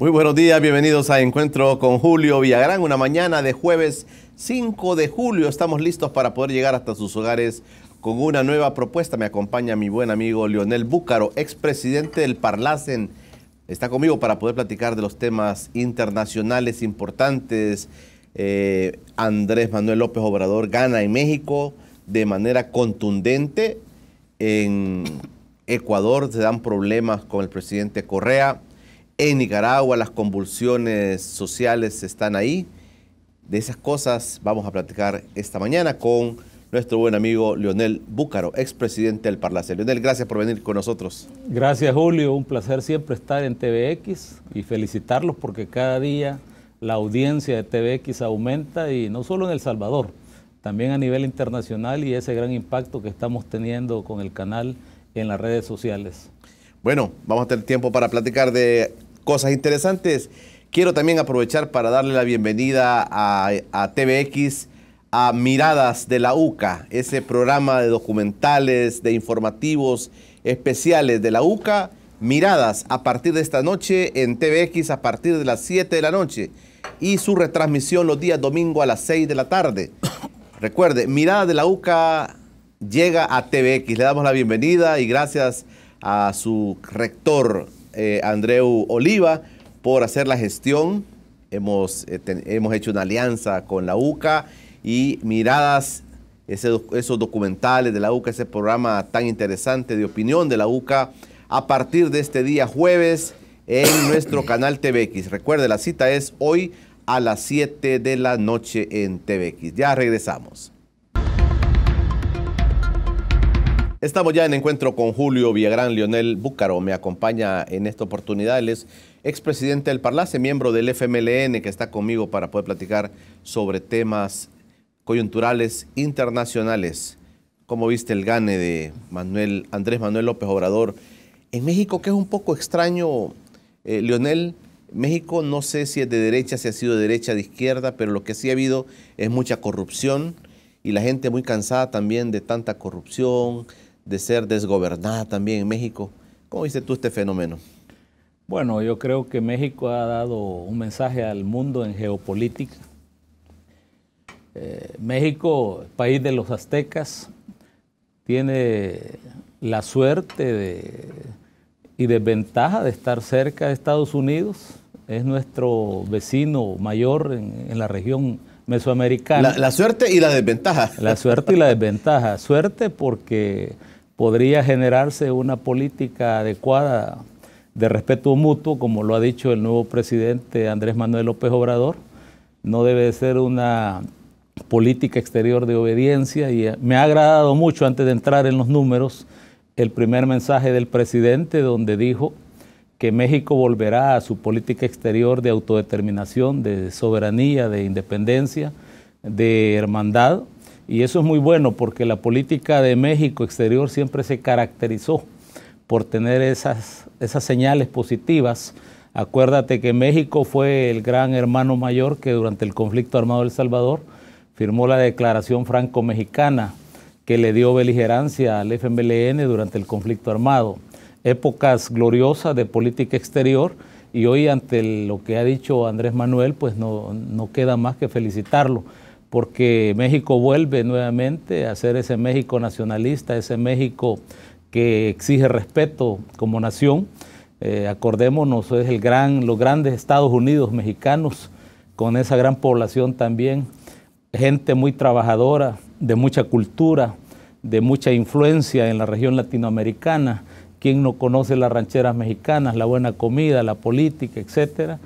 Muy buenos días, bienvenidos a Encuentro con Julio Villagrán, una mañana de jueves 5 de julio. Estamos listos para poder llegar hasta sus hogares con una nueva propuesta. Me acompaña mi buen amigo Leonel Búcaro, expresidente del Parlacen. Está conmigo para poder platicar de los temas internacionales importantes. Eh, Andrés Manuel López Obrador gana en México de manera contundente. En Ecuador se dan problemas con el presidente Correa en Nicaragua, las convulsiones sociales están ahí. De esas cosas vamos a platicar esta mañana con nuestro buen amigo Leonel Búcaro, expresidente del Parlacel. Leonel, gracias por venir con nosotros. Gracias, Julio. Un placer siempre estar en TVX y felicitarlos porque cada día la audiencia de TVX aumenta y no solo en El Salvador, también a nivel internacional y ese gran impacto que estamos teniendo con el canal en las redes sociales. Bueno, vamos a tener tiempo para platicar de cosas interesantes. Quiero también aprovechar para darle la bienvenida a, TVX a Miradas de la UCA, ese programa de documentales, de informativos especiales de la UCA. Miradas a partir de esta noche en TVX a partir de las 7 de la noche y su retransmisión los días domingo a las 6 de la tarde. Recuerde, Miradas de la UCA llega a TVX. Le damos la bienvenida y gracias a su rector eh, Andreu Oliva por hacer la gestión. Hemos, eh, hemos hecho una alianza con la UCA y miradas, esos documentales de la UCA, ese programa tan interesante de opinión de la UCA, a partir de este día jueves en nuestro canal TVX. Recuerde, la cita es hoy a las 7 de la noche en TVX. Ya regresamos. Estamos ya en encuentro con Julio Villagrán, Lionel Búcaro. Me acompaña en esta oportunidad. Él es expresidente del Parlace, miembro del FMLN, que está conmigo para poder platicar sobre temas coyunturales internacionales. Como viste el gane de Manuel, Andrés Manuel López Obrador? En México, que es un poco extraño, eh, Lionel, Leonel, México no sé si es de derecha, si ha sido de derecha, de izquierda, pero lo que sí ha habido es mucha corrupción y la gente muy cansada también de tanta corrupción, de ser desgobernada también en México. ¿Cómo viste tú este fenómeno? Bueno, yo creo que México ha dado un mensaje al mundo en geopolítica. Eh, México, país de los aztecas, tiene la suerte y desventaja de estar cerca de Estados Unidos. Es nuestro vecino mayor en, la región mesoamericana. La, la, suerte y la desventaja. La suerte y la desventaja. Suerte porque podría generarse una política adecuada de respeto mutuo, como lo ha dicho el nuevo presidente Andrés Manuel López Obrador. No debe ser una política exterior de obediencia y eh, me ha agradado mucho antes de entrar en los números el primer mensaje del presidente donde dijo que México volverá a su política exterior de autodeterminación, de soberanía, de independencia, de hermandad y eso es muy bueno porque la política de México exterior siempre se caracterizó por tener esas, esas señales positivas. Acuérdate que México fue el gran hermano mayor que durante el conflicto armado de El Salvador firmó la declaración franco-mexicana que le dio beligerancia al FMLN durante el conflicto armado. Épocas gloriosas de política exterior y hoy ante lo que ha dicho Andrés Manuel, pues no, no queda más que felicitarlo porque México vuelve nuevamente a ser ese México nacionalista, ese México que exige respeto como nación. Eh, acordémonos, es el gran, los grandes Estados Unidos mexicanos, con esa gran población también, gente muy trabajadora, de mucha cultura, de mucha influencia en la región latinoamericana. ¿Quién no conoce las rancheras mexicanas, la buena comida, la política, etcétera?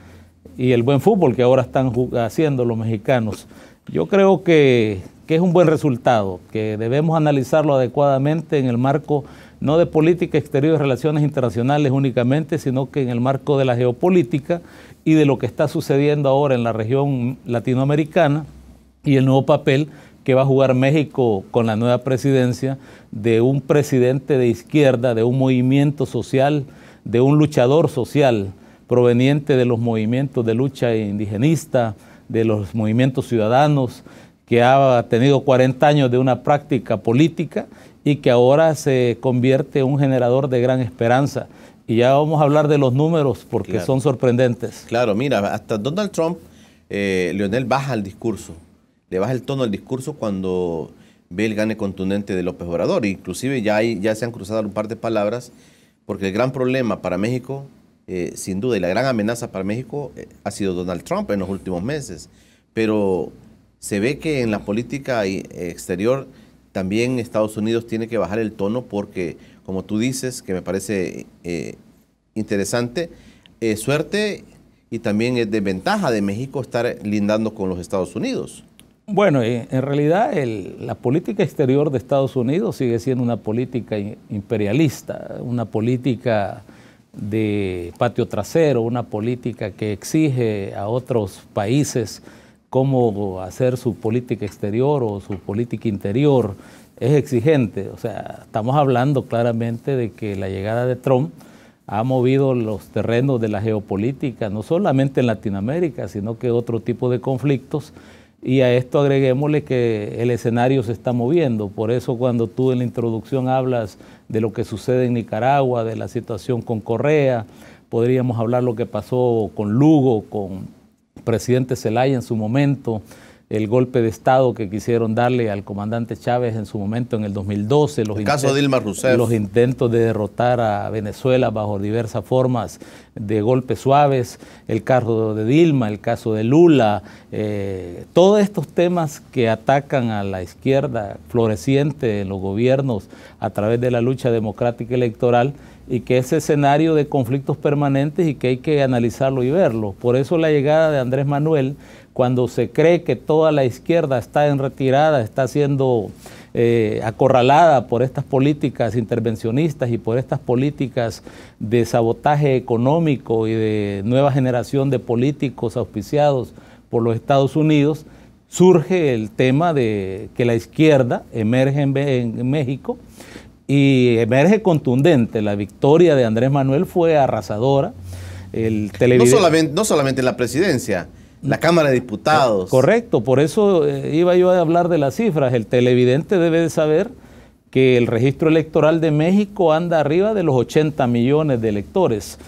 Y el buen fútbol que ahora están haciendo los mexicanos. Yo creo que, es un buen resultado, que debemos analizarlo adecuadamente en el marco no de política exterior y relaciones internacionales únicamente, sino que en el marco de la geopolítica y de lo que está sucediendo ahora en la región latinoamericana y el nuevo papel que va a jugar México con la nueva presidencia de un presidente de izquierda, de un movimiento social, de un luchador social proveniente de los movimientos de lucha indigenista, de los movimientos ciudadanos, que ha tenido 40 años de una práctica política y que ahora se convierte en un generador de gran esperanza. Y ya vamos a hablar de los números porque son sorprendentes. Claro, mira, hasta Donald Trump, eh, Leonel baja el discurso, le baja el tono al discurso cuando ve el gane contundente de López Obrador. Inclusive ya, ya se han cruzado un par de palabras porque el gran problema para México eh, sin duda, y la gran amenaza para México eh, ha sido Donald Trump en los últimos meses. Pero se ve que en la política eh, exterior también Estados Unidos tiene que bajar el tono porque, como tú dices, que me parece interesante, suerte y también es desventaja de México estar lindando con los Estados Unidos. Bueno, en realidad la política exterior de Estados Unidos sigue siendo una política imperialista, una política de patio trasero, una política que exige a otros países cómo hacer su política exterior o su política interior, es exigente. O sea, estamos hablando claramente de que la llegada de Trump ha movido los terrenos de la geopolítica, no solamente en Latinoamérica, sino que otro tipo de conflictos. Y a esto agreguémosle que el escenario se está moviendo. Por eso cuando tú en la introducción hablas de lo que sucede en Nicaragua, de la situación con Correa, podríamos hablar lo que pasó con Lugo, con presidente Zelaya en su momento, el golpe de Estado que quisieron darle al comandante Chávez en su momento en el 2012, los, Dilma los intentos de derrotar a Venezuela bajo diversas formas de golpes suaves, el caso de Dilma, el caso de Lula, eh, todos estos temas que atacan a la izquierda floreciente en los gobiernos a través de la lucha democrática electoral y que es escenario de conflictos permanentes y que hay que analizarlo y verlo. Por eso la llegada de Andrés Manuel cuando se cree que toda la izquierda está en retirada, está siendo eh, acorralada por estas políticas intervencionistas y por estas políticas de sabotaje económico y de nueva generación de políticos auspiciados por los Estados Unidos, surge el tema de que la izquierda emerge en, México y emerge contundente. La victoria de Andrés Manuel fue arrasadora. El no, solamente, no solamente la presidencia, la Cámara de Diputados. Eh, correcto, por eso eh, iba yo a hablar de las cifras. El televidente debe de saber que el registro electoral de México anda arriba de los 80 millones de electores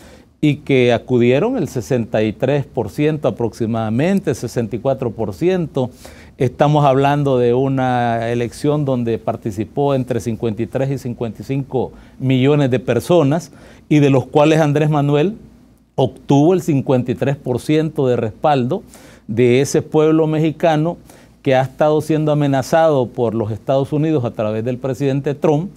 y que acudieron el 63% aproximadamente, 64%. Estamos hablando de una elección donde participó entre 53 y 55 millones de personas y de los cuales Andrés Manuel obtuvo el 53% de respaldo de ese pueblo mexicano que ha estado siendo amenazado por los Estados Unidos a través del presidente Trump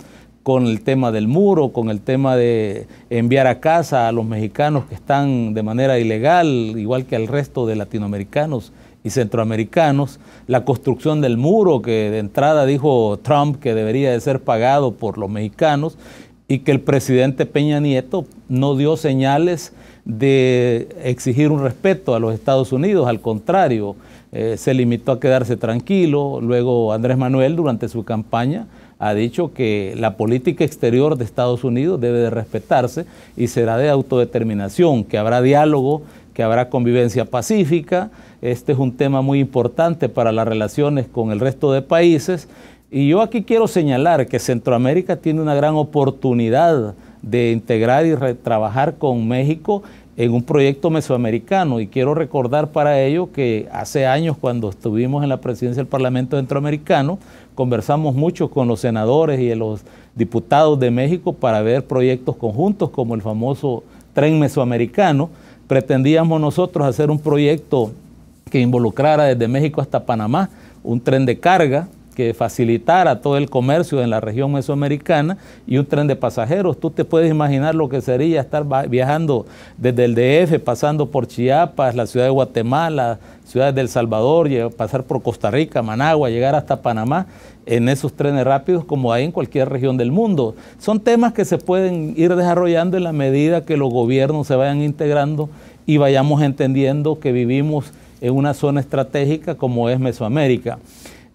con el tema del muro, con el tema de enviar a casa a los mexicanos que están de manera ilegal, igual que al resto de latinoamericanos y centroamericanos, la construcción del muro que de entrada dijo Trump que debería de ser pagado por los mexicanos y que el presidente Peña Nieto no dio señales de exigir un respeto a los Estados Unidos, al contrario, eh, se limitó a quedarse tranquilo. Luego Andrés Manuel durante su campaña ha dicho que la política exterior de Estados Unidos debe de respetarse y será de autodeterminación, que habrá diálogo, que habrá convivencia pacífica. Este es un tema muy importante para las relaciones con el resto de países. Y yo aquí quiero señalar que Centroamérica tiene una gran oportunidad de integrar y trabajar con México en un proyecto mesoamericano. Y quiero recordar para ello que hace años, cuando estuvimos en la presidencia del Parlamento Centroamericano, conversamos mucho con los senadores y los diputados de México para ver proyectos conjuntos como el famoso tren mesoamericano. Pretendíamos nosotros hacer un proyecto que involucrara desde México hasta Panamá un tren de carga que facilitara todo el comercio en la región mesoamericana y un tren de pasajeros. Tú te puedes imaginar lo que sería estar viajando desde el DF, pasando por Chiapas, la ciudad de Guatemala, ciudades del Salvador, pasar por Costa Rica, Managua, llegar hasta Panamá en esos trenes rápidos como hay en cualquier región del mundo. Son temas que se pueden ir desarrollando en la medida que los gobiernos se vayan integrando y vayamos entendiendo que vivimos en una zona estratégica como es Mesoamérica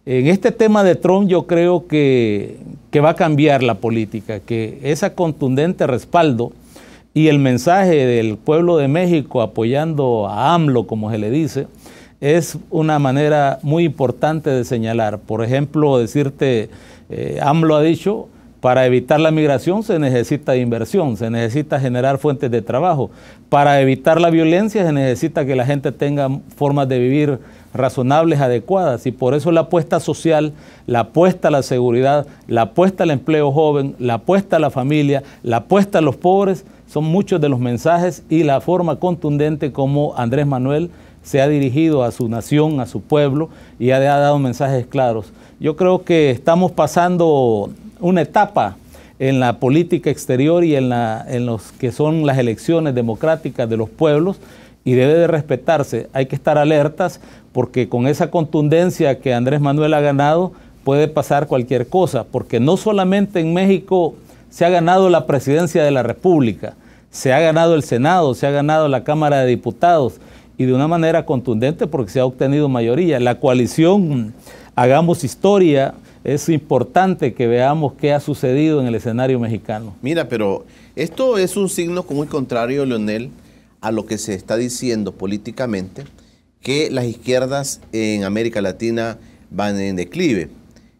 en este tema de Trump yo creo que, va a cambiar la política, que ese contundente respaldo y el mensaje del pueblo de México apoyando a AMLO, como se le dice, es una manera muy importante de señalar. Por ejemplo, decirte, eh, AMLO ha dicho, para evitar la migración se necesita inversión, se necesita generar fuentes de trabajo. Para evitar la violencia se necesita que la gente tenga formas de vivir razonables, adecuadas. Y por eso la apuesta social, la apuesta a la seguridad, la apuesta al empleo joven, la apuesta a la familia, la apuesta a los pobres, son muchos de los mensajes y la forma contundente como Andrés Manuel se ha dirigido a su nación, a su pueblo y ha dado mensajes claros. Yo creo que estamos pasando una etapa en la política exterior y en, la, en los que son las elecciones democráticas de los pueblos, y debe de respetarse. Hay que estar alertas porque con esa contundencia que Andrés Manuel ha ganado puede pasar cualquier cosa, porque no solamente en México se ha ganado la presidencia de la República, se ha ganado el Senado, se ha ganado la Cámara de Diputados y de una manera contundente porque se ha obtenido mayoría. La coalición, hagamos historia, es importante que veamos qué ha sucedido en el escenario mexicano. Mira, pero esto es un signo muy contrario, Leonel, a lo que se está diciendo políticamente, que las izquierdas en América Latina van en declive.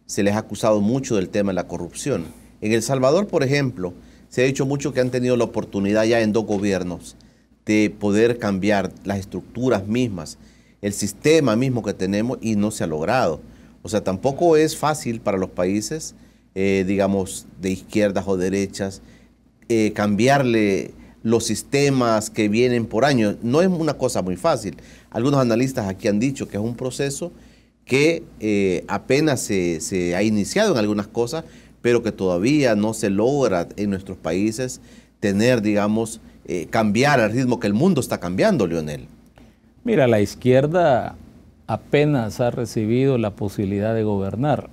Se les ha acusado mucho del tema de la corrupción. En El Salvador, por ejemplo, se ha dicho mucho que han tenido la oportunidad ya en dos gobiernos de poder cambiar las estructuras mismas, el sistema mismo que tenemos y no se ha logrado. O sea, tampoco es fácil para los países, eh, digamos, de izquierdas o derechas, eh, cambiarle los sistemas que vienen por año. No es una cosa muy fácil. Algunos analistas aquí han dicho que es un proceso que eh, apenas se, ha iniciado en algunas cosas, pero que todavía no se logra en nuestros países tener, digamos, eh, cambiar al ritmo que el mundo está cambiando, Leonel. Mira, la izquierda apenas ha recibido la posibilidad de gobernar.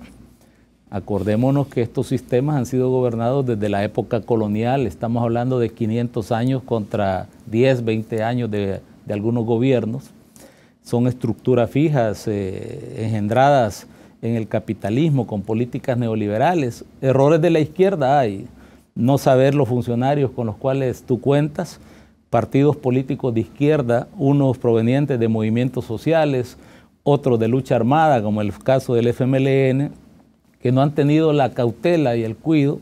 Acordémonos que estos sistemas han sido gobernados desde la época colonial, estamos hablando de 500 años contra 10, 20 años de, algunos gobiernos. Son estructuras fijas eh, engendradas en el capitalismo con políticas neoliberales. Errores de la izquierda hay, no saber los funcionarios con los cuales tú cuentas, partidos políticos de izquierda, unos provenientes de movimientos sociales, otros de lucha armada, como el caso del FMLN, que no han tenido la cautela y el cuido,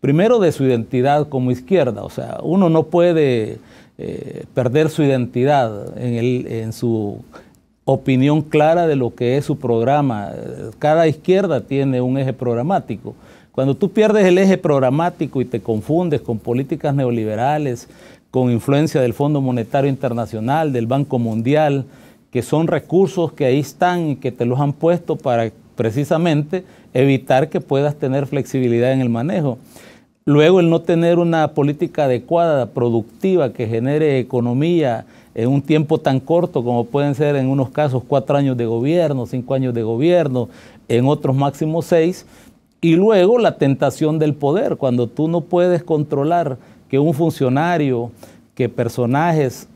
primero de su identidad como izquierda, o sea, uno no puede eh, perder su identidad en, en su opinión clara de lo que es su programa. Cada izquierda tiene un eje programático. Cuando tú pierdes el eje programático y te confundes con políticas neoliberales, con influencia del Fondo Monetario Internacional, del Banco Mundial, que son recursos que ahí están y que te los han puesto para precisamente evitar que puedas tener flexibilidad en el manejo. Luego el no tener una política adecuada, productiva, que genere economía en un tiempo tan corto como pueden ser en unos casos cuatro años de gobierno, cinco años de gobierno, en otros máximo seis. Y luego la tentación del poder, cuando tú no puedes controlar que un funcionario, que personajes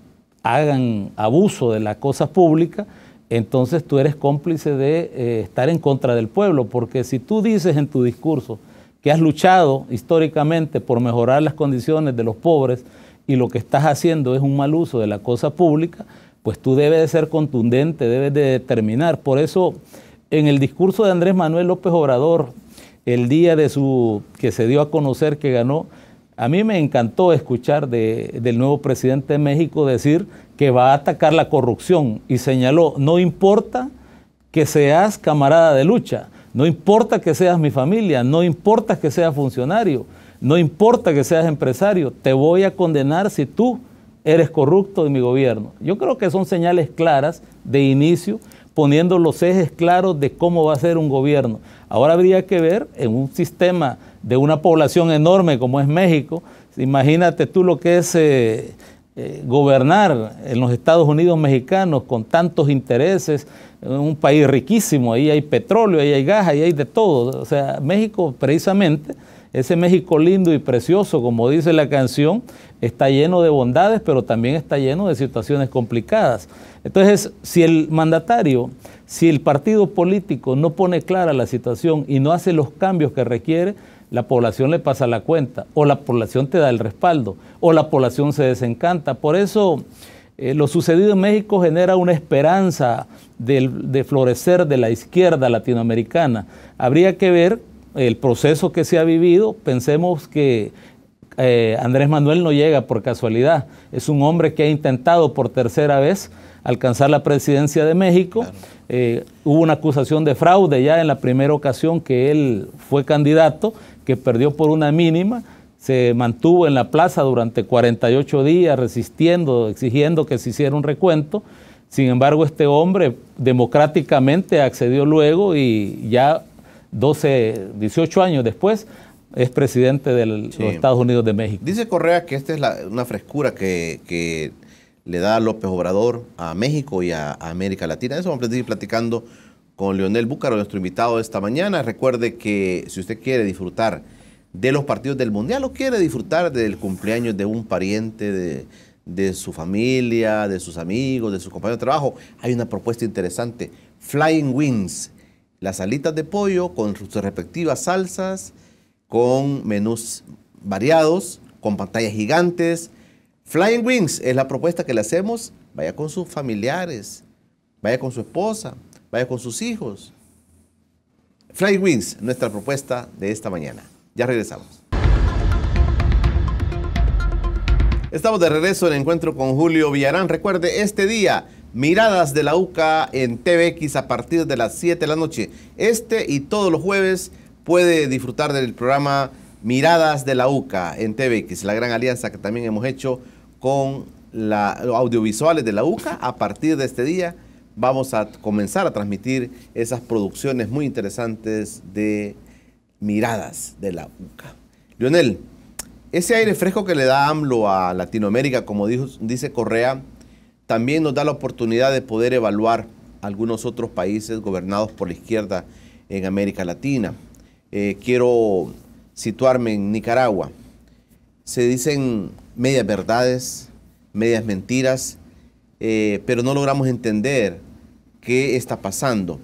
hagan abuso de las cosa pública, entonces tú eres cómplice de eh, estar en contra del pueblo, porque si tú dices en tu discurso que has luchado históricamente por mejorar las condiciones de los pobres y lo que estás haciendo es un mal uso de la cosa pública, pues tú debes de ser contundente, debes de determinar. Por eso, en el discurso de Andrés Manuel López Obrador, el día de su que se dio a conocer que ganó, a mí me encantó escuchar del nuevo presidente de México decir que va a atacar la corrupción y señaló, no importa que seas camarada de lucha, no importa que seas mi familia, no importa que seas funcionario, no importa que seas empresario, te voy a condenar si tú eres corrupto de mi gobierno. Yo creo que son señales claras de inicio, poniendo los ejes claros de cómo va a ser un gobierno. Ahora habría que ver en un sistema de una población enorme como es México, imagínate tú lo que es... Eh, eh, gobernar en los Estados Unidos mexicanos con tantos intereses, un país riquísimo, ahí hay petróleo, ahí hay gas, ahí hay de todo. O sea, México precisamente, ese México lindo y precioso, como dice la canción, está lleno de bondades, pero también está lleno de situaciones complicadas. Entonces, si el mandatario, si el partido político no pone clara la situación y no hace los cambios que requiere, la población le pasa la cuenta, o la población te da el respaldo, o la población se desencanta. Por eso eh, lo sucedido en México genera una esperanza de, florecer de la izquierda latinoamericana. Habría que ver el proceso que se ha vivido. Pensemos que eh, Andrés Manuel no llega por casualidad. Es un hombre que ha intentado por tercera vez alcanzar la presidencia de México. Eh, hubo una acusación de fraude ya en la primera ocasión que él fue candidato, que perdió por una mínima se mantuvo en la plaza durante 48 días resistiendo, exigiendo que se hiciera un recuento. Sin embargo, este hombre democráticamente accedió luego y ya 12, 18 años después es presidente de los Estados Unidos de México. Dice Correa que esta es una frescura que le da López Obrador a México y a, América Latina. Eso vamos a seguir platicando con Leonel Búcaro, nuestro invitado de esta mañana. Recuerde que si usted quiere disfrutar de los partidos del Mundial o quiere disfrutar del cumpleaños de un pariente, de, de su familia, de sus amigos, de sus compañeros de trabajo, hay una propuesta interesante. Flying Wings, las alitas de pollo con sus respectivas salsas, con menús variados, con pantallas gigantes, Flying Wings es la propuesta que le hacemos. Vaya con sus familiares, vaya con su esposa, vaya con sus hijos. Flying Wings, nuestra propuesta de esta mañana. Ya regresamos. Estamos de regreso en el encuentro con Julio Villarán. Recuerde, este día, miradas de la UCA en TVX a partir de las 7 de la noche. Este y todos los jueves puede disfrutar del programa Miradas de la UCA en TVX, la gran alianza que también hemos hecho con los audiovisuales de la UCA. A partir de este día vamos a comenzar a transmitir esas producciones muy interesantes de miradas de la UCA. Lionel, ese aire fresco que le da AMLO a Latinoamérica, como dice Correa, también nos da la oportunidad de poder evaluar algunos otros países gobernados por la izquierda en América Latina. Eh, quiero situarme en Nicaragua. Se dicen medias verdades, medias mentiras, eh, pero no logramos entender qué está pasando.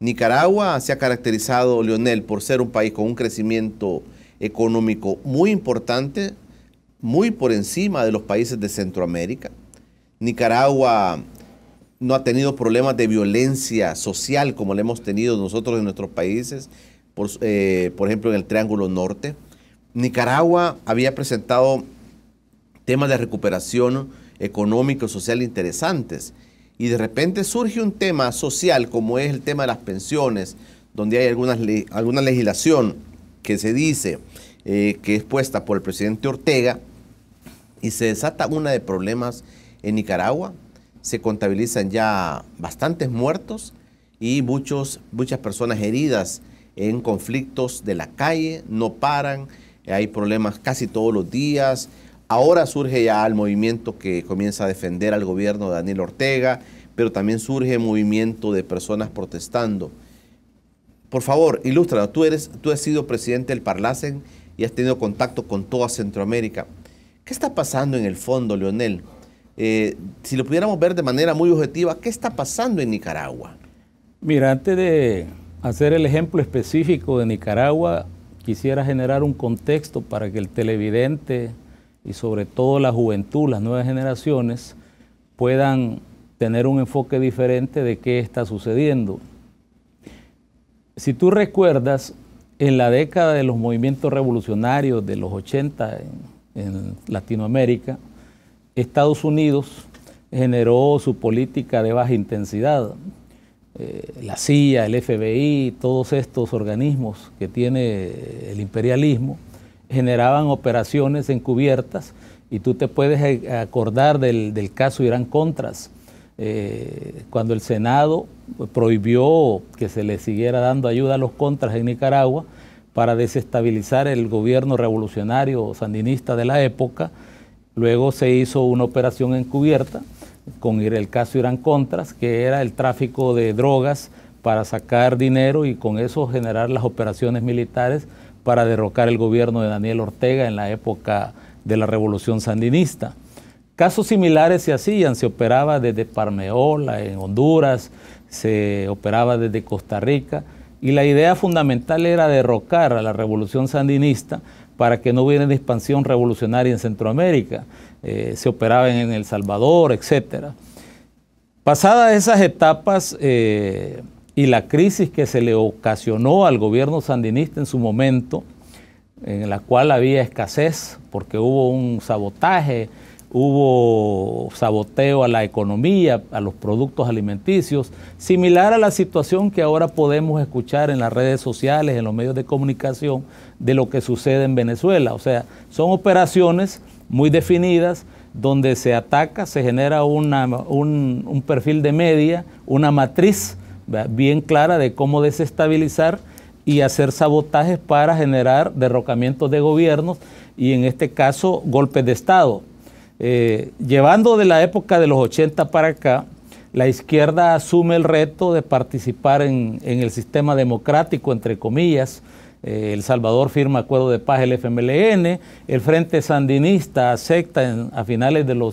Nicaragua se ha caracterizado, Leonel, por ser un país con un crecimiento económico muy importante, muy por encima de los países de Centroamérica. Nicaragua no ha tenido problemas de violencia social como le hemos tenido nosotros en nuestros países, eh, por ejemplo en el Triángulo Norte. Nicaragua había presentado temas de recuperación económico, social interesantes. Y de repente surge un tema social como es el tema de las pensiones, donde hay algunas alguna legislación que se dice eh, que es puesta por el presidente Ortega y se desata una de problemas en Nicaragua. Se contabilizan ya bastantes muertos y muchos, muchas personas heridas en conflictos de la calle, no paran, hay problemas casi todos los días, Ahora surge ya el movimiento que comienza a defender al gobierno de Daniel Ortega, pero también surge el movimiento de personas protestando. Por favor, ilústranos, tú, eres, tú has sido presidente del Parlacen y has tenido contacto con toda Centroamérica. ¿Qué está pasando en el fondo, Leonel? Eh, si lo pudiéramos ver de manera muy objetiva, ¿qué está pasando en Nicaragua? Mira, antes de hacer el ejemplo específico de Nicaragua, quisiera generar un contexto para que el televidente y sobre todo la juventud, las nuevas generaciones, puedan tener un enfoque diferente de qué está sucediendo. Si tú recuerdas, en la década de los movimientos revolucionarios de los 80 en, Latinoamérica, Estados Unidos generó su política de baja intensidad. Eh, la CIA, el FBI, todos estos organismos que tiene el imperialismo, generaban operaciones encubiertas y tú te puedes eh, acordar del, caso Irán Contras, eh, cuando el Senado prohibió que se le siguiera dando ayuda a los Contras en Nicaragua para desestabilizar el gobierno revolucionario sandinista de la época, luego se hizo una operación encubierta con el caso Irán Contras, que era el tráfico de drogas para sacar dinero y con eso generar las operaciones militares para derrocar el gobierno de Daniel Ortega en la época de la revolución sandinista. Casos similares se hacían, se operaba desde Parmeola en Honduras, se operaba desde Costa Rica y la idea fundamental era derrocar a la revolución sandinista para que no hubiera expansión revolucionaria en Centroamérica. Eh, se operaba en El Salvador, etc. Pasadas esas etapas, eh, y la crisis que se le ocasionó al gobierno sandinista en su momento, en la cual había escasez porque hubo un sabotaje, hubo saboteo a la economía, a los productos alimenticios, similar a la situación que ahora podemos escuchar en las redes sociales, en los medios de comunicación, de lo que sucede en Venezuela. O sea, son operaciones muy definidas donde se ataca, se genera un perfil de media, una matriz bien clara de cómo desestabilizar y hacer sabotajes para generar derrocamientos de gobiernos y en este caso golpes de Estado. Eh, llevando de la época de los 80 para acá, la izquierda asume el reto de participar en, el sistema democrático, entre comillas. Eh, el Salvador firma acuerdo de paz el FMLN, el Frente Sandinista acepta a finales de,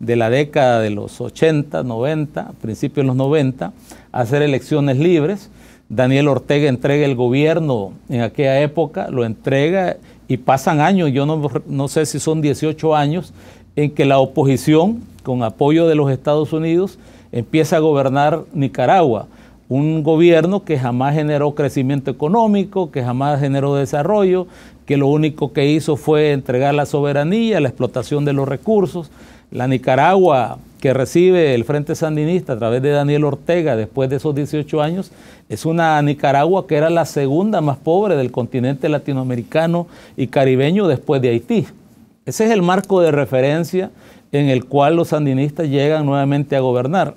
de la década de los 80, 90, principios de los 90, hacer elecciones libres. Daniel Ortega entrega el gobierno en aquella época, lo entrega y pasan años, yo no, sé si son 18 años, en que la oposición, con apoyo de los Estados Unidos, empieza a gobernar Nicaragua. Un gobierno que jamás generó crecimiento económico, que jamás generó desarrollo, que lo único que hizo fue entregar la soberanía, la explotación de los recursos. La Nicaragua que recibe el Frente Sandinista a través de Daniel Ortega después de esos 18 años es una Nicaragua que era la segunda más pobre del continente latinoamericano y caribeño después de Haití. Ese es el marco de referencia en el cual los sandinistas llegan nuevamente a gobernar.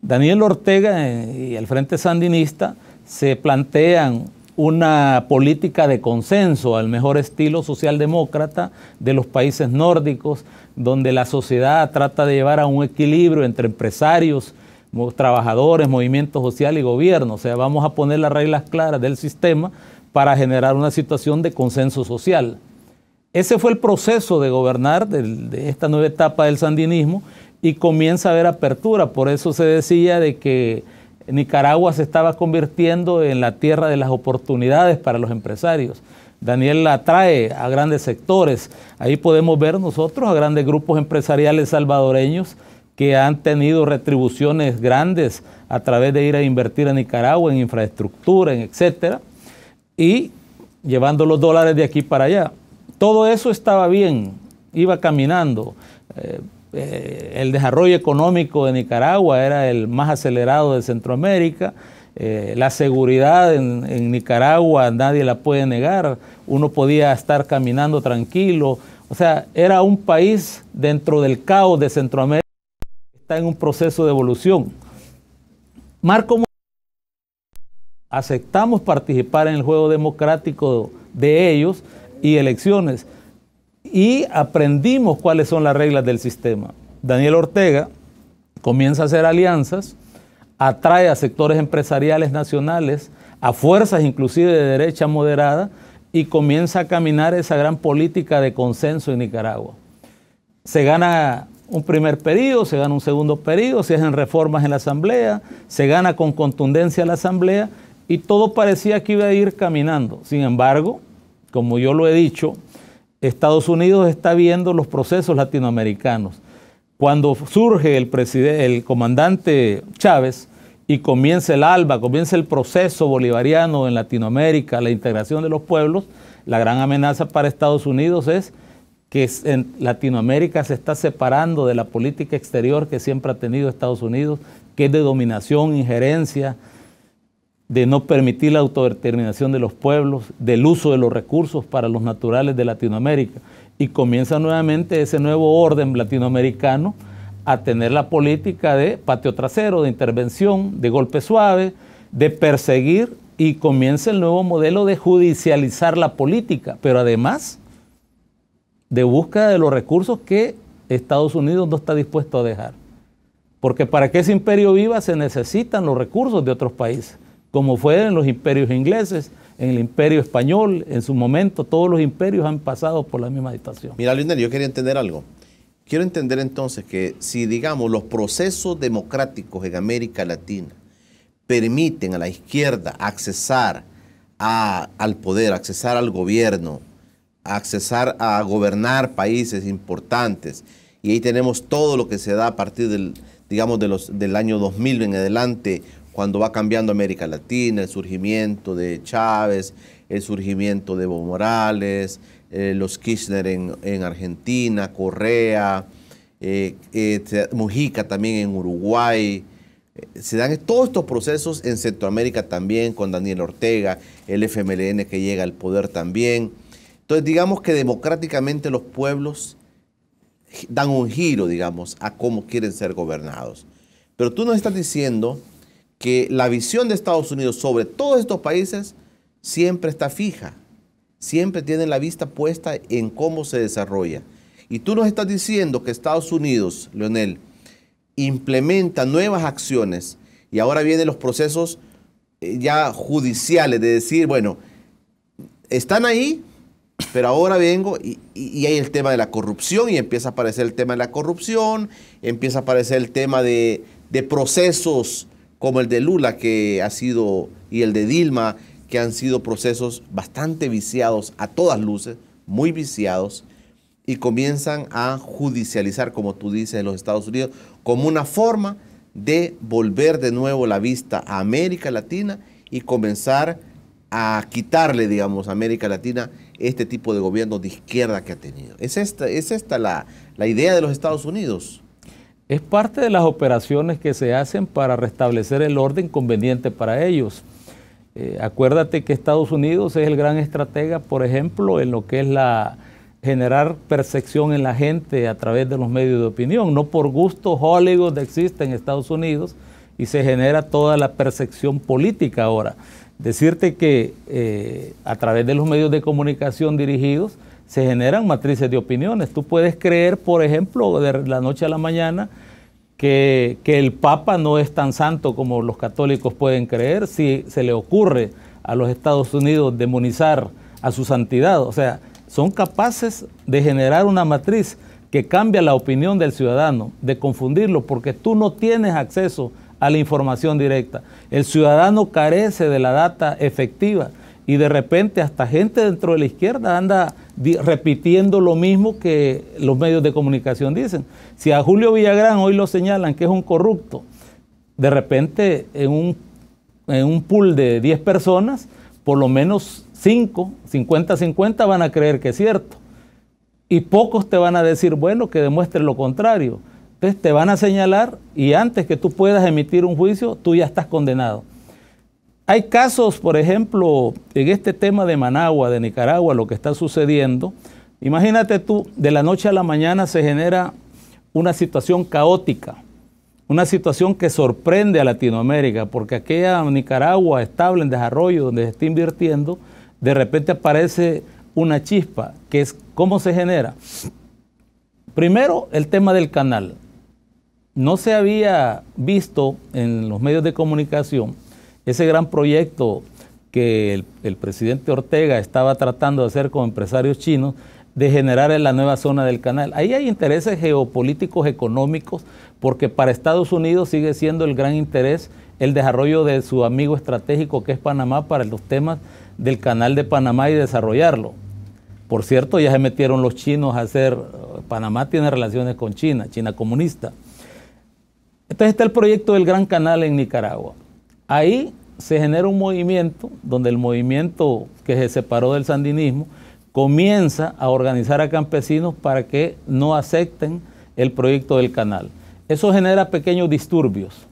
Daniel Ortega eh, y el Frente Sandinista se plantean una política de consenso al mejor estilo socialdemócrata de los países nórdicos, donde la sociedad trata de llevar a un equilibrio entre empresarios, trabajadores, movimiento social y gobierno. O sea, vamos a poner las reglas claras del sistema para generar una situación de consenso social. Ese fue el proceso de gobernar de, de esta nueva etapa del sandinismo y comienza a haber apertura. Por eso se decía de que Nicaragua se estaba convirtiendo en la tierra de las oportunidades para los empresarios. Daniel la atrae a grandes sectores. Ahí podemos ver nosotros a grandes grupos empresariales salvadoreños que han tenido retribuciones grandes a través de ir a invertir a Nicaragua, en infraestructura, en etcétera, y llevando los dólares de aquí para allá. Todo eso estaba bien, iba caminando. Eh, eh, el desarrollo económico de Nicaragua era el más acelerado de Centroamérica. Eh, la seguridad en, Nicaragua nadie la puede negar. Uno podía estar caminando tranquilo. O sea, era un país dentro del caos de Centroamérica que está en un proceso de evolución. Marco aceptamos participar en el juego democrático de ellos y elecciones y aprendimos cuáles son las reglas del sistema. Daniel Ortega comienza a hacer alianzas, atrae a sectores empresariales nacionales, a fuerzas inclusive de derecha moderada, y comienza a caminar esa gran política de consenso en Nicaragua. Se gana un primer periodo, se gana un segundo periodo, se hacen reformas en la Asamblea, se gana con contundencia la Asamblea y todo parecía que iba a ir caminando. Sin embargo, como yo lo he dicho, Estados Unidos está viendo los procesos latinoamericanos. Cuando surge el, comandante Chávez y comienza el ALBA, comienza el proceso bolivariano en Latinoamérica, la integración de los pueblos, la gran amenaza para Estados Unidos es que en Latinoamérica se está separando de la política exterior que siempre ha tenido Estados Unidos, que es de dominación, injerencia, de no permitir la autodeterminación de los pueblos, del uso de los recursos para los naturales de Latinoamérica. Y comienza nuevamente ese nuevo orden latinoamericano a tener la política de patio trasero, de intervención, de golpe suave, de perseguir y comienza el nuevo modelo de judicializar la política, pero además de búsqueda de los recursos que Estados Unidos no está dispuesto a dejar. Porque para que ese imperio viva se necesitan los recursos de otros países como fue en los imperios ingleses, en el imperio español, en su momento, todos los imperios han pasado por la misma situación. Mira, Leonel, yo quería entender algo. Quiero entender entonces que si, digamos, los procesos democráticos en América Latina permiten a la izquierda accesar al poder, accesar al gobierno, accesar a gobernar países importantes, y ahí tenemos todo lo que se da a partir del, digamos, de los, del año 2000 en adelante, cuando va cambiando América Latina, el surgimiento de Chávez, el surgimiento de Evo Morales, eh, los Kirchner en, Argentina, Correa, eh, eh, Mujica también en Uruguay. Se dan todos estos procesos en Centroamérica también, con Daniel Ortega, el FMLN que llega al poder también. Entonces, digamos que democráticamente los pueblos dan un giro, digamos, a cómo quieren ser gobernados. Pero tú nos estás diciendo que la visión de Estados Unidos sobre todos estos países siempre está fija, siempre tienen la vista puesta en cómo se desarrolla. Y tú nos estás diciendo que Estados Unidos, Leonel, implementa nuevas acciones y ahora vienen los procesos eh, ya judiciales de decir, bueno, están ahí, pero ahora vengo y, hay el tema de la corrupción y empieza a aparecer el tema de la corrupción, empieza a aparecer el tema de, de procesos como el de Lula que ha sido, y el de Dilma, que han sido procesos bastante viciados, a todas luces, muy viciados, y comienzan a judicializar, como tú dices, en los Estados Unidos, como una forma de volver de nuevo la vista a América Latina y comenzar a quitarle, digamos, a América Latina este tipo de gobierno de izquierda que ha tenido. ¿Es esta, es esta la idea de los Estados Unidos? es parte de las operaciones que se hacen para restablecer el orden conveniente para ellos. Eh, acuérdate que Estados Unidos es el gran estratega, por ejemplo, en lo que es la generar percepción en la gente a través de los medios de opinión. No por gusto Hollywood existe en Estados Unidos y se genera toda la percepción política ahora. Decirte que eh, a través de los medios de comunicación dirigidos, se generan matrices de opiniones. Tú puedes creer, por ejemplo, de la noche a la mañana, que, el Papa no es tan santo como los católicos pueden creer si se le ocurre a los Estados Unidos demonizar a su santidad. O sea, son capaces de generar una matriz que cambia la opinión del ciudadano, de confundirlo, porque tú no tienes acceso a la información directa. El ciudadano carece de la data efectiva y de repente hasta gente dentro de la izquierda anda repitiendo lo mismo que los medios de comunicación dicen. Si a Julio Villagrán hoy lo señalan que es un corrupto, de repente en un, en un pool de 10 personas, por lo menos 5, 50-50 van a creer que es cierto. Y pocos te van a decir, bueno, que demuestre lo contrario. Entonces te van a señalar y antes que tú puedas emitir un juicio, tú ya estás condenado. Hay casos, por ejemplo, en este tema de Managua, de Nicaragua, lo que está sucediendo. Imagínate tú, de la noche a la mañana se genera una situación caótica, una situación que sorprende a Latinoamérica, porque aquella Nicaragua estable en desarrollo, donde se está invirtiendo, de repente aparece una chispa, que es cómo se genera. Primero, el tema del canal. No se había visto en los medios de comunicación ese gran proyecto que el, presidente Ortega estaba tratando de hacer con empresarios chinos de generar en la nueva zona del canal. Ahí hay intereses geopolíticos, económicos, porque para Estados Unidos sigue siendo el gran interés el desarrollo de su amigo estratégico que es Panamá para los temas del canal de Panamá y desarrollarlo. Por cierto, ya se metieron los chinos a hacer, Panamá tiene relaciones con China, China comunista. Entonces está el proyecto del Gran Canal en Nicaragua. Ahí se genera un movimiento donde el movimiento que se separó del sandinismo comienza a organizar a campesinos para que no acepten el proyecto del canal. Eso genera pequeños disturbios,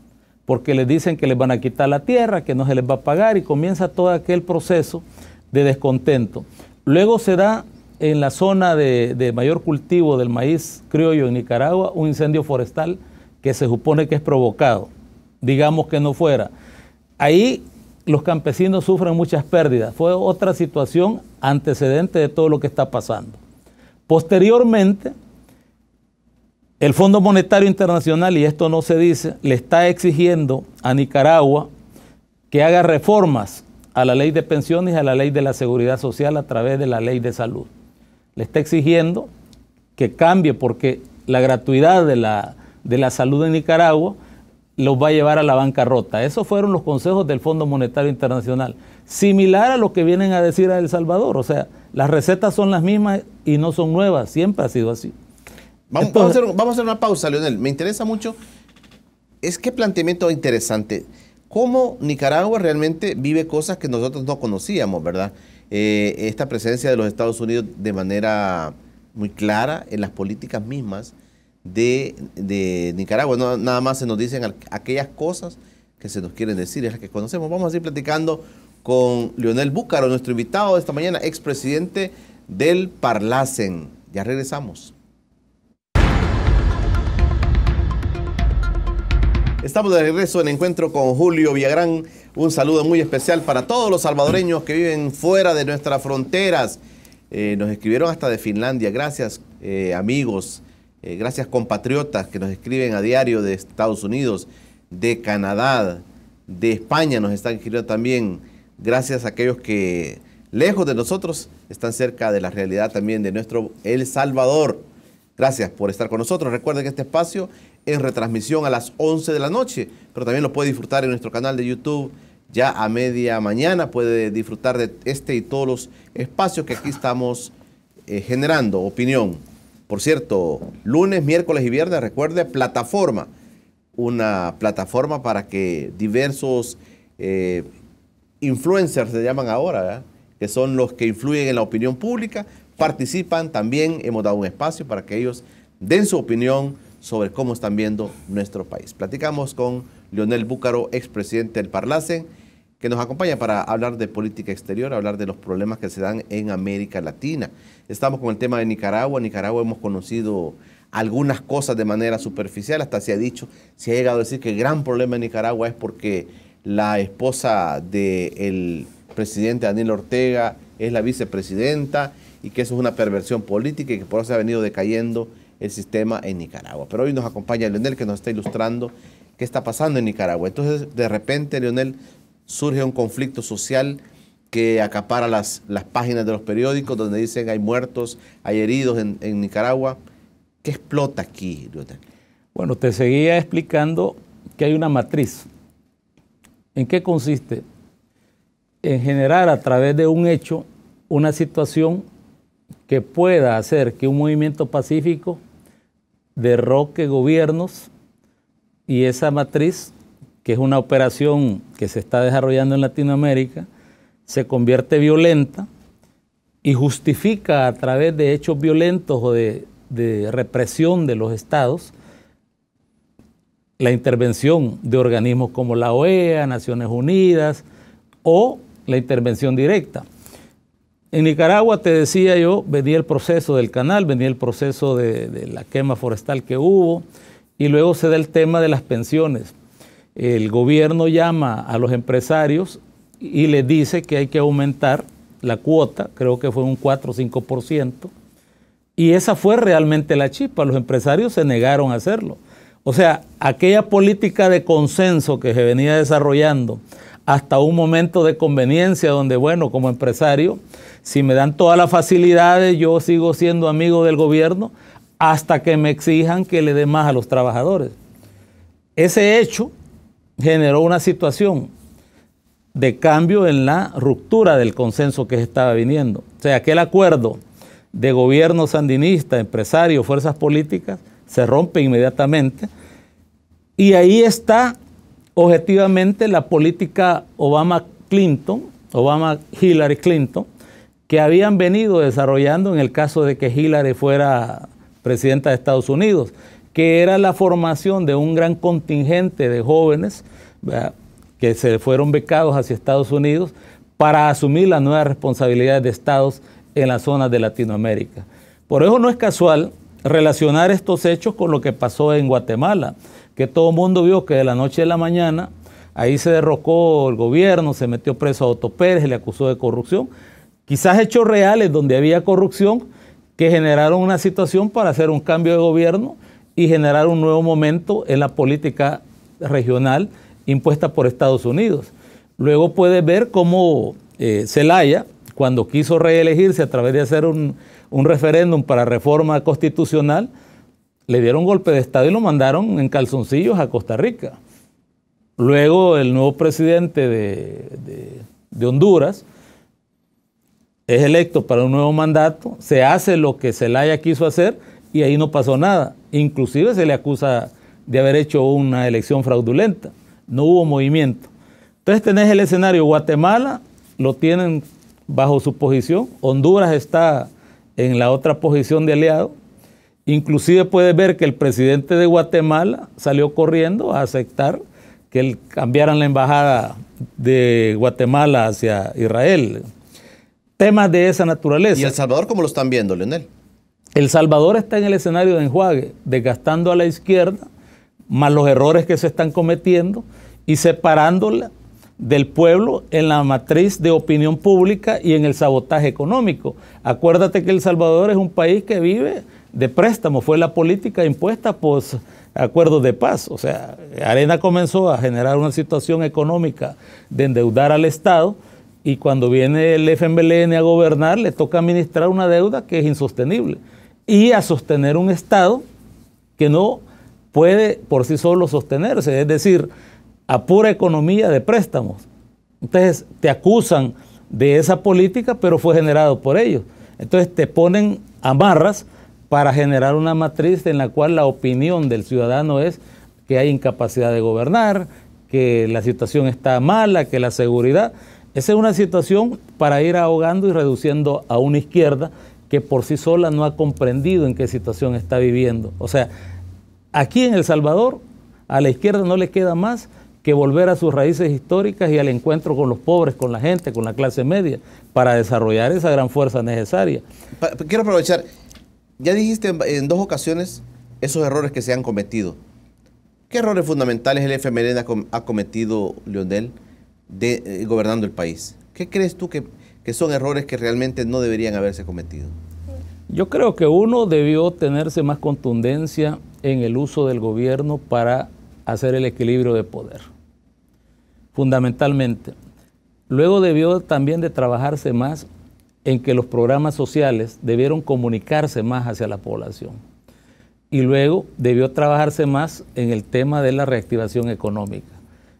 porque les dicen que les van a quitar la tierra, que no se les va a pagar y comienza todo aquel proceso de descontento. Luego se da en la zona de, mayor cultivo del maíz criollo en Nicaragua un incendio forestal que se supone que es provocado. Digamos que no fuera. Ahí los campesinos sufren muchas pérdidas. Fue otra situación antecedente de todo lo que está pasando. Posteriormente, el Fondo Monetario Internacional, y esto no se dice, le está exigiendo a Nicaragua que haga reformas a la ley de pensiones y a la ley de la seguridad social a través de la ley de salud. Le está exigiendo que cambie porque la gratuidad de la, de la salud en Nicaragua los va a llevar a la bancarrota. Esos fueron los consejos del Fondo Monetario Internacional, similar a lo que vienen a decir a El Salvador, o sea, las recetas son las mismas y no son nuevas, siempre ha sido así. Vamos, a, hacer, una pausa, Leonel. Me interesa mucho, es que planteamiento interesante. ¿Cómo Nicaragua realmente vive cosas que nosotros no conocíamos, verdad? Eh, esta presencia de los Estados Unidos de manera muy clara en las políticas mismas, de, Nicaragua. No, nada más se nos dicen aquellas cosas que se nos quieren decir, es las que conocemos. Vamos a ir platicando con Leonel Búcaro, nuestro invitado de esta mañana, expresidente del Parlacen. Ya regresamos. Estamos de regreso en encuentro con Julio Villagrán. Un saludo muy especial para todos los salvadoreños que viven fuera de nuestras fronteras. Eh, nos escribieron hasta de Finlandia. Gracias, eh, amigos. Eh, gracias compatriotas que nos escriben a diario de Estados Unidos, de Canadá, de España nos están escribiendo también. Gracias a aquellos que lejos de nosotros están cerca de la realidad también de nuestro El Salvador. Gracias por estar con nosotros. Recuerden que este espacio es retransmisión a las 11 de la noche, pero también lo puede disfrutar en nuestro canal de YouTube ya a media mañana. Puede disfrutar de este y todos los espacios que aquí estamos eh, generando opinión. Por cierto, lunes, miércoles y viernes, recuerde, plataforma. Una plataforma para que diversos eh, influencers se llaman ahora, que son los que influyen en la opinión pública, participan. También hemos dado un espacio para que ellos den su opinión sobre cómo están viendo nuestro país. Platicamos con Leonel Búcaro, expresidente del Parlacen que nos acompaña para hablar de política exterior, hablar de los problemas que se dan en América Latina. Estamos con el tema de Nicaragua. En Nicaragua hemos conocido algunas cosas de manera superficial, hasta se ha dicho, se ha llegado a decir que el gran problema en Nicaragua es porque la esposa del presidente Daniel Ortega es la vicepresidenta y que eso es una perversión política y que por eso se ha venido decayendo el sistema en Nicaragua. Pero hoy nos acompaña Leonel que nos está ilustrando qué está pasando en Nicaragua. Entonces, de repente, Leonel, surge un conflicto social que acapara las, las páginas de los periódicos donde dicen hay muertos, hay heridos en, Nicaragua. ¿Qué explota aquí, Bueno, te seguía explicando que hay una matriz. ¿En qué consiste? En generar a través de un hecho una situación que pueda hacer que un movimiento pacífico derroque gobiernos y esa matriz que es una operación que se está desarrollando en Latinoamérica, se convierte violenta y justifica a través de hechos violentos o de, represión de los estados la intervención de organismos como la OEA, Naciones Unidas o la intervención directa. En Nicaragua, te decía yo, venía el proceso del canal, venía el proceso de, la quema forestal que hubo y luego se da el tema de las pensiones el gobierno llama a los empresarios y les dice que hay que aumentar la cuota, creo que fue un 4 o 5%, y esa fue realmente la chispa, los empresarios se negaron a hacerlo. O sea, aquella política de consenso que se venía desarrollando hasta un momento de conveniencia donde, bueno, como empresario, si me dan todas las facilidades, yo sigo siendo amigo del gobierno hasta que me exijan que le dé más a los trabajadores. Ese hecho generó una situación de cambio en la ruptura del consenso que estaba viniendo. O sea, aquel acuerdo de gobierno sandinista, empresario, fuerzas políticas, se rompe inmediatamente. Y ahí está objetivamente la política Obama-Clinton, Obama-Hillary Clinton, que habían venido desarrollando en el caso de que Hillary fuera presidenta de Estados Unidos que era la formación de un gran contingente de jóvenes que se fueron becados hacia Estados Unidos para asumir las nuevas responsabilidades de estados en las zonas de Latinoamérica. Por eso no es casual relacionar estos hechos con lo que pasó en Guatemala, que todo el mundo vio que de la noche a la mañana ahí se derrocó el gobierno, se metió preso a Otto Pérez, le acusó de corrupción. Quizás hechos reales donde había corrupción que generaron una situación para hacer un cambio de gobierno y generar un nuevo momento en la política regional impuesta por Estados Unidos. Luego puede ver cómo eh, Zelaya, cuando quiso reelegirse a través de hacer un, referéndum para reforma constitucional, le dieron golpe de Estado y lo mandaron en calzoncillos a Costa Rica. Luego el nuevo presidente de, de, Honduras es electo para un nuevo mandato, se hace lo que Zelaya quiso hacer y ahí no pasó nada. Inclusive se le acusa de haber hecho una elección fraudulenta. No hubo movimiento. Entonces tenés el escenario, Guatemala lo tienen bajo su posición, Honduras está en la otra posición de aliado. Inclusive puedes ver que el presidente de Guatemala salió corriendo a aceptar que él cambiaran la embajada de Guatemala hacia Israel. Temas de esa naturaleza. ¿Y El Salvador cómo lo están viendo, Leonel? El Salvador está en el escenario de enjuague, desgastando a la izquierda, más los errores que se están cometiendo y separándola del pueblo en la matriz de opinión pública y en el sabotaje económico. Acuérdate que El Salvador es un país que vive de préstamos, fue la política impuesta por acuerdos de paz. O sea, Arena comenzó a generar una situación económica de endeudar al Estado y cuando viene el FMLN a gobernar le toca administrar una deuda que es insostenible y a sostener un Estado que no puede por sí solo sostenerse, es decir, a pura economía de préstamos. Entonces te acusan de esa política, pero fue generado por ellos. Entonces te ponen amarras para generar una matriz en la cual la opinión del ciudadano es que hay incapacidad de gobernar, que la situación está mala, que la seguridad. Esa es una situación para ir ahogando y reduciendo a una izquierda que por sí sola no ha comprendido en qué situación está viviendo. O sea, aquí en El Salvador a la izquierda no le queda más que volver a sus raíces históricas y al encuentro con los pobres, con la gente, con la clase media, para desarrollar esa gran fuerza necesaria. Quiero aprovechar, ya dijiste en dos ocasiones esos errores que se han cometido. ¿Qué errores fundamentales el FMLN ha cometido, Leonel, de, eh, gobernando el país? ¿Qué crees tú que que son errores que realmente no deberían haberse cometido? Yo creo que uno debió tenerse más contundencia en el uso del gobierno para hacer el equilibrio de poder, fundamentalmente. Luego debió también de trabajarse más en que los programas sociales debieron comunicarse más hacia la población. Y luego debió trabajarse más en el tema de la reactivación económica.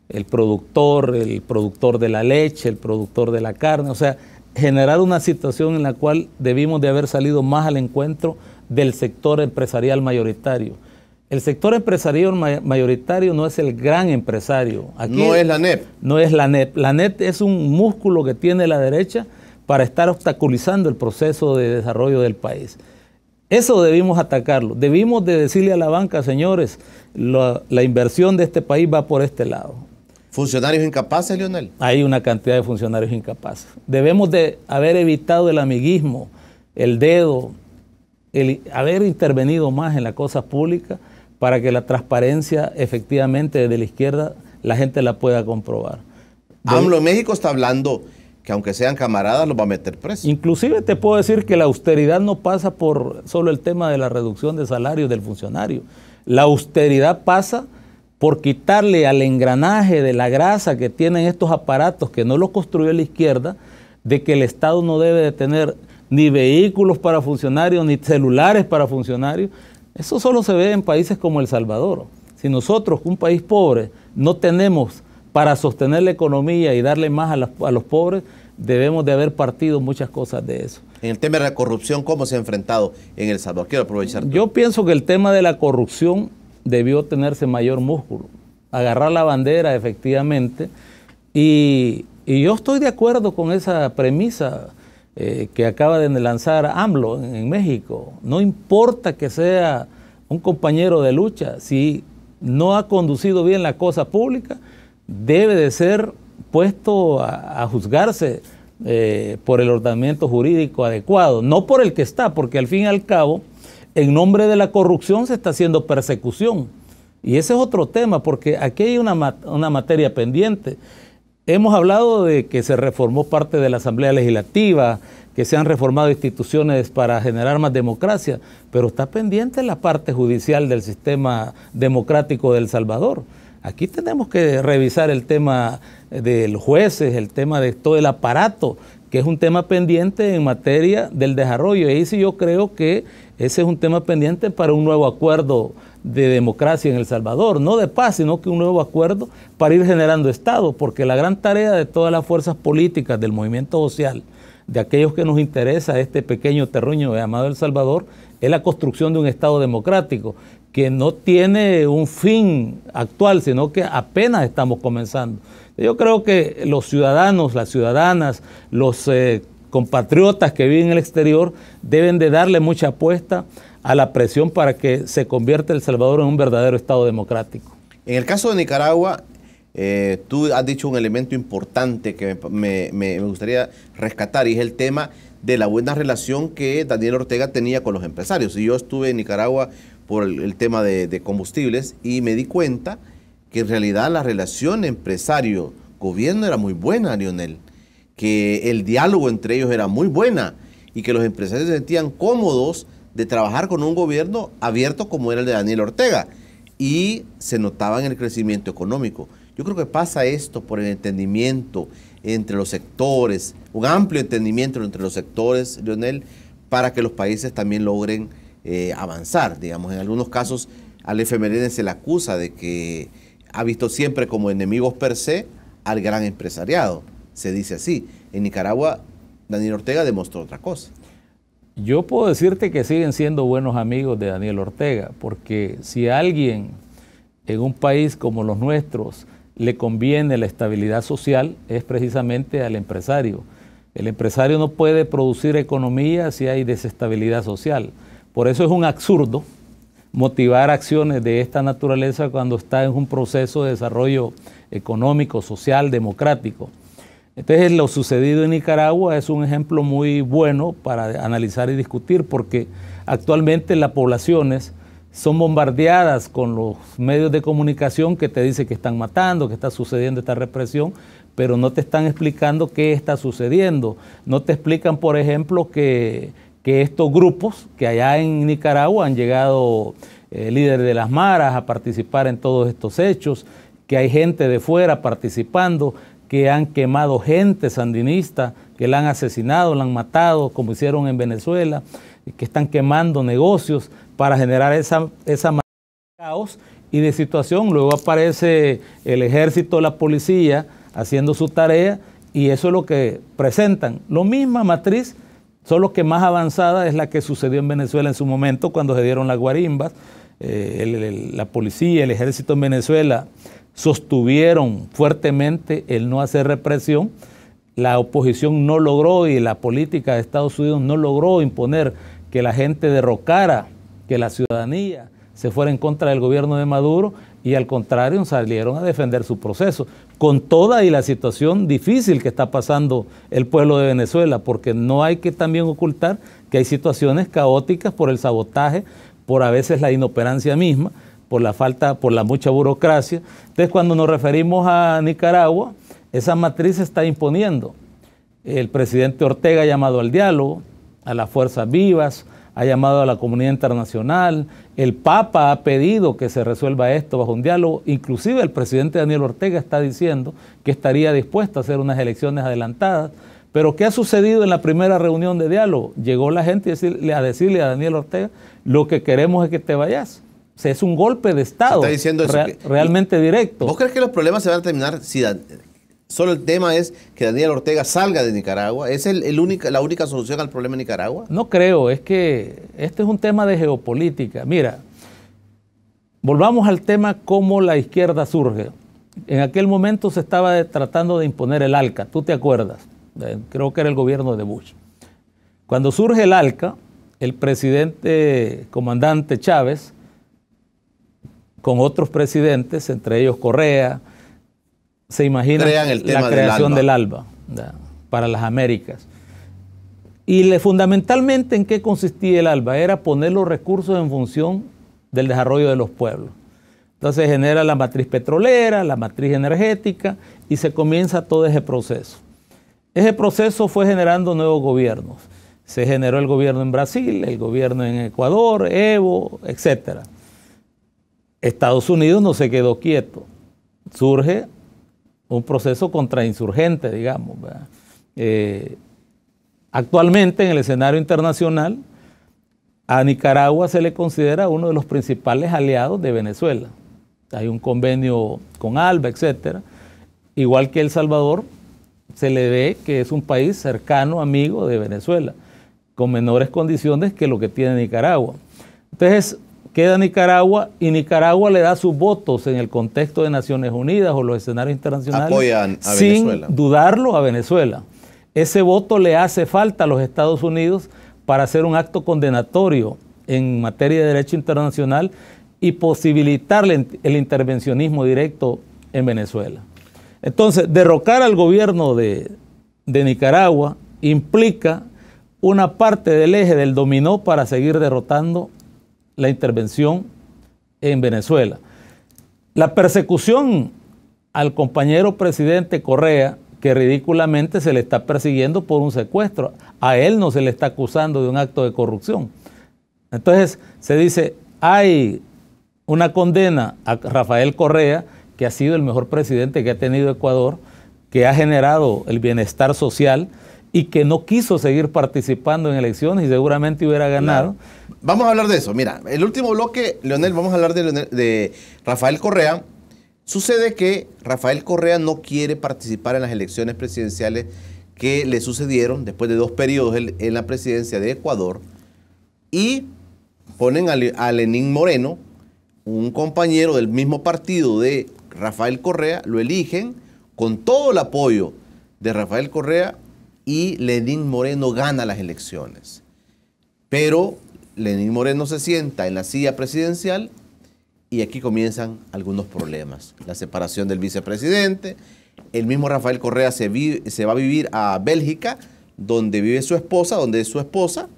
El productor, el productor de la leche, el productor de la carne, o sea, generar una situación en la cual debimos de haber salido más al encuentro del sector empresarial mayoritario. El sector empresarial mayoritario no es el gran empresario. no es la NEP. No es la NEP. La NEP es un músculo que tiene la derecha para estar obstaculizando el proceso de desarrollo del país. Eso debimos atacarlo. Debimos de decirle a la banca, señores, la inversión de este país va por este lado. ¿Funcionarios incapaces, Leonel? Hay una cantidad de funcionarios incapaces. Debemos de haber evitado el amiguismo, el dedo, haber intervenido más en la cosa pública para que la transparencia efectivamente desde la izquierda la gente la pueda comprobar. AMLO México está hablando que aunque sean camaradas los va a meter preso. Inclusive te puedo decir que la austeridad no pasa por solo el tema de la reducción de salarios del funcionario. La austeridad pasa por quitarle al engranaje de la grasa que tienen estos aparatos que no los construyó la izquierda, de que el Estado no debe de tener ni vehículos para funcionarios, ni celulares para funcionarios. Eso solo se ve en países como El Salvador. Si nosotros, un país pobre, no tenemos para sostener la economía y darle más a, los pobres, debemos de haber partido muchas cosas de eso. En el tema de la corrupción, ¿cómo se ha enfrentado en El Salvador? Quiero aprovechar. Yo pienso que el tema de la corrupción debió tenerse mayor músculo, agarrar la bandera efectivamente. Y, yo estoy de acuerdo con esa premisa eh, que acaba de lanzar AMLO en, México. No importa que sea un compañero de lucha, si no ha conducido bien la cosa pública, debe de ser puesto a, juzgarse eh, por el ordenamiento jurídico adecuado, no por el que está, porque al fin y al cabo en nombre de la corrupción se está haciendo persecución. Y ese es otro tema, porque aquí hay una, materia pendiente. Hemos hablado de que se reformó parte de la Asamblea Legislativa, que se han reformado instituciones para generar más democracia, pero está pendiente la parte judicial del sistema democrático del Salvador. Aquí tenemos que revisar el tema eh, de los jueces, el tema de todo el aparato que es un tema pendiente en materia del desarrollo. Y sí yo creo que ese es un tema pendiente para un nuevo acuerdo de democracia en El Salvador, no de paz, sino que un nuevo acuerdo para ir generando Estado, porque la gran tarea de todas las fuerzas políticas del movimiento social, de aquellos que nos interesa este pequeño terruño llamado El Salvador, es la construcción de un Estado democrático, que no tiene un fin actual, sino que apenas estamos comenzando. Yo creo que los ciudadanos, las ciudadanas, los eh, compatriotas que viven en el exterior deben de darle mucha apuesta a la presión para que se convierta El Salvador en un verdadero Estado democrático. En el caso de Nicaragua, eh, tú has dicho un elemento importante que me, gustaría rescatar y es el tema de la buena relación que Daniel Ortega tenía con los empresarios. Y yo estuve en Nicaragua por el, tema de combustibles y me di cuenta que en realidad la relación empresario-gobierno era muy buena, Lionel, que el diálogo entre ellos era muy buena y que los empresarios se sentían cómodos de trabajar con un gobierno abierto como era el de Daniel Ortega y se notaba en el crecimiento económico. Yo creo que pasa esto por el entendimiento entre los sectores, un amplio entendimiento entre los sectores, Lionel, para que los países también logren eh, avanzar. Digamos, en algunos casos al FMLN se le acusa de que ha visto siempre como enemigos per se al gran empresariado. Se dice así. En Nicaragua, Daniel Ortega demostró otra cosa. Yo puedo decirte que siguen siendo buenos amigos de Daniel Ortega, porque si alguien en un país como los nuestros le conviene la estabilidad social, es precisamente al empresario. El empresario no puede producir economía si hay desestabilidad social. Por eso es un absurdo motivar acciones de esta naturaleza cuando está en un proceso de desarrollo económico, social, democrático. Entonces, lo sucedido en Nicaragua es un ejemplo muy bueno para analizar y discutir, porque actualmente las poblaciones son bombardeadas con los medios de comunicación que te dicen que están matando, que está sucediendo esta represión, pero no te están explicando qué está sucediendo. No te explican, por ejemplo, que que estos grupos que allá en Nicaragua han llegado eh, líderes de las maras a participar en todos estos hechos, que hay gente de fuera participando, que han quemado gente sandinista, que la han asesinado, la han matado, como hicieron en Venezuela, que están quemando negocios para generar esa, esa de caos y de situación. Luego aparece el ejército, la policía haciendo su tarea y eso es lo que presentan. Lo misma matriz Solo que más avanzada es la que sucedió en Venezuela en su momento cuando se dieron las guarimbas. Eh, la policía, el ejército en Venezuela sostuvieron fuertemente el no hacer represión. La oposición no logró y la política de Estados Unidos no logró imponer que la gente derrocara, que la ciudadanía se fuera en contra del gobierno de Maduro y al contrario salieron a defender su proceso con toda y la situación difícil que está pasando el pueblo de Venezuela, porque no hay que también ocultar que hay situaciones caóticas por el sabotaje, por a veces la inoperancia misma, por la falta, por la mucha burocracia. Entonces, cuando nos referimos a Nicaragua, esa matriz se está imponiendo. El presidente Ortega ha llamado al diálogo, a las fuerzas vivas, ha llamado a la comunidad internacional, el Papa ha pedido que se resuelva esto bajo un diálogo. Inclusive el presidente Daniel Ortega está diciendo que estaría dispuesto a hacer unas elecciones adelantadas. Pero ¿qué ha sucedido en la primera reunión de diálogo? Llegó la gente a decirle a Daniel Ortega, lo que queremos es que te vayas. O es un golpe de Estado. está diciendo eso realmente directo. ¿Vos crees que los problemas se van a terminar si Solo el tema es que Daniel Ortega salga de Nicaragua. ¿Es el, la única solución al problema de Nicaragua? No creo, es que este es un tema de geopolítica. Mira, volvamos al tema cómo la izquierda surge. En aquel momento se estaba tratando de imponer el ALCA, tú te acuerdas, eh, creo que era el gobierno de Bush. Cuando surge el ALCA, el presidente comandante Chávez, con otros presidentes, entre ellos Correa, se imagina la creación del alba, para las Américas. Y fundamentalmente en qué consistía el alba, era poner los recursos en función del desarrollo de los pueblos. Entonces genera la matriz petrolera, la matriz energética y se comienza todo ese proceso. Ese proceso fue generando nuevos gobiernos. Se generó el gobierno en Brasil, el gobierno en Ecuador, Evo, etc. Estados Unidos no se quedó quieto. Surge un proceso contrainsurgente, digamos. Eh, actualmente en el escenario internacional, a Nicaragua se le considera uno de los principales aliados de Venezuela. Hay un convenio con ALBA, etc. Igual que El Salvador, se le ve que es un país cercano, amigo de Venezuela, con menores condiciones que lo que tiene Nicaragua. Entonces, queda Nicaragua y Nicaragua le da sus votos en el contexto de Naciones Unidas o los escenarios internacionales sin dudarlo a Venezuela. Ese voto le hace falta a los Estados Unidos para hacer un acto condenatorio en materia de derecho internacional y posibilitarle el intervencionismo directo en Venezuela. Entonces, derrocar al gobierno de, de Nicaragua implica una parte del eje del dominó para seguir derrotando la intervención en Venezuela. La persecución al compañero presidente Correa, que ridículamente se le está persiguiendo por un secuestro, a él no se le está acusando de un acto de corrupción. Entonces se dice, hay una condena a Rafael Correa, que ha sido el mejor presidente que ha tenido Ecuador, que ha generado el bienestar social y que no quiso seguir participando en elecciones y seguramente hubiera ganado. Vamos a hablar de eso. Mira, el último bloque, Leonel, vamos a hablar de, de Rafael Correa. Sucede que Rafael Correa no quiere participar en las elecciones presidenciales que le sucedieron después de dos periodos en, la presidencia de Ecuador y ponen a, Lenín Moreno, un compañero del mismo partido de Rafael Correa, lo eligen con todo el apoyo de Rafael Correa y Lenín Moreno gana las elecciones. Pero Lenín Moreno se sienta en la silla presidencial y aquí comienzan algunos problemas. La separación del vicepresidente, el mismo Rafael Correa se, va a vivir a Bélgica, donde vive su esposa, donde es su esposa,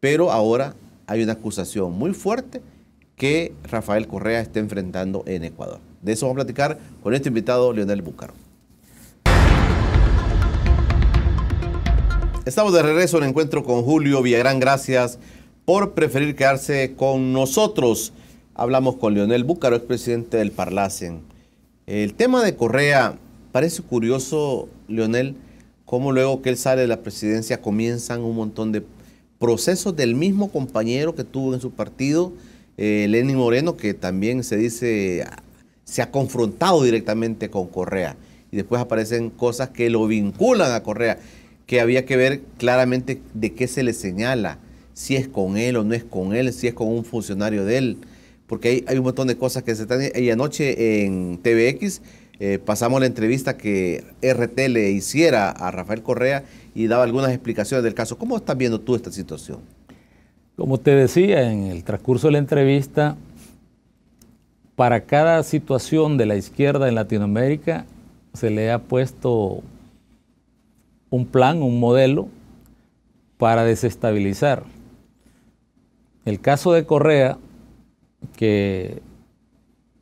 pero ahora hay una acusación muy fuerte que Rafael Correa está enfrentando en Ecuador. De eso vamos a platicar con este invitado, Leonel Búcaro. Estamos de regreso en encuentro con Julio Villagrán. Gracias por preferir quedarse con nosotros. Hablamos con Leonel Búcaro, presidente del Parlacen. El tema de Correa, parece curioso, Leonel, cómo luego que él sale de la presidencia comienzan un montón de procesos del mismo compañero que tuvo en su partido, eh, Lenín Lenin Moreno, que también se dice se ha confrontado directamente con Correa. Y después aparecen cosas que lo vinculan a Correa que había que ver claramente de qué se le señala, si es con él o no es con él, si es con un funcionario de él, porque hay, un montón de cosas que se están... Y anoche en TVX eh, pasamos la entrevista que RT le hiciera a Rafael Correa y daba algunas explicaciones del caso. ¿Cómo estás viendo tú esta situación? Como te decía en el transcurso de la entrevista, para cada situación de la izquierda en Latinoamérica se le ha puesto un plan, un modelo para desestabilizar. El caso de Correa, que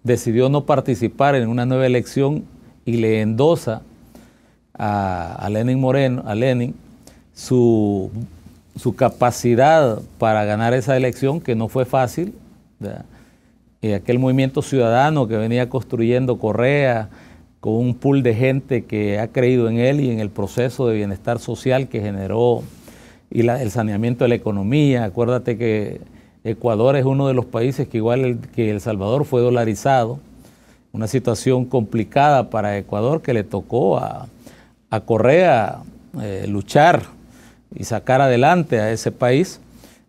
decidió no participar en una nueva elección y le endosa a, Lenin Moreno, a Lenin, su, capacidad para ganar esa elección, que no fue fácil, y aquel movimiento ciudadano que venía construyendo Correa, con un pool de gente que ha creído en él y en el proceso de bienestar social que generó y el saneamiento de la economía. Acuérdate que Ecuador es uno de los países que igual que El Salvador fue dolarizado, una situación complicada para Ecuador que le tocó a, Correa eh, luchar y sacar adelante a ese país.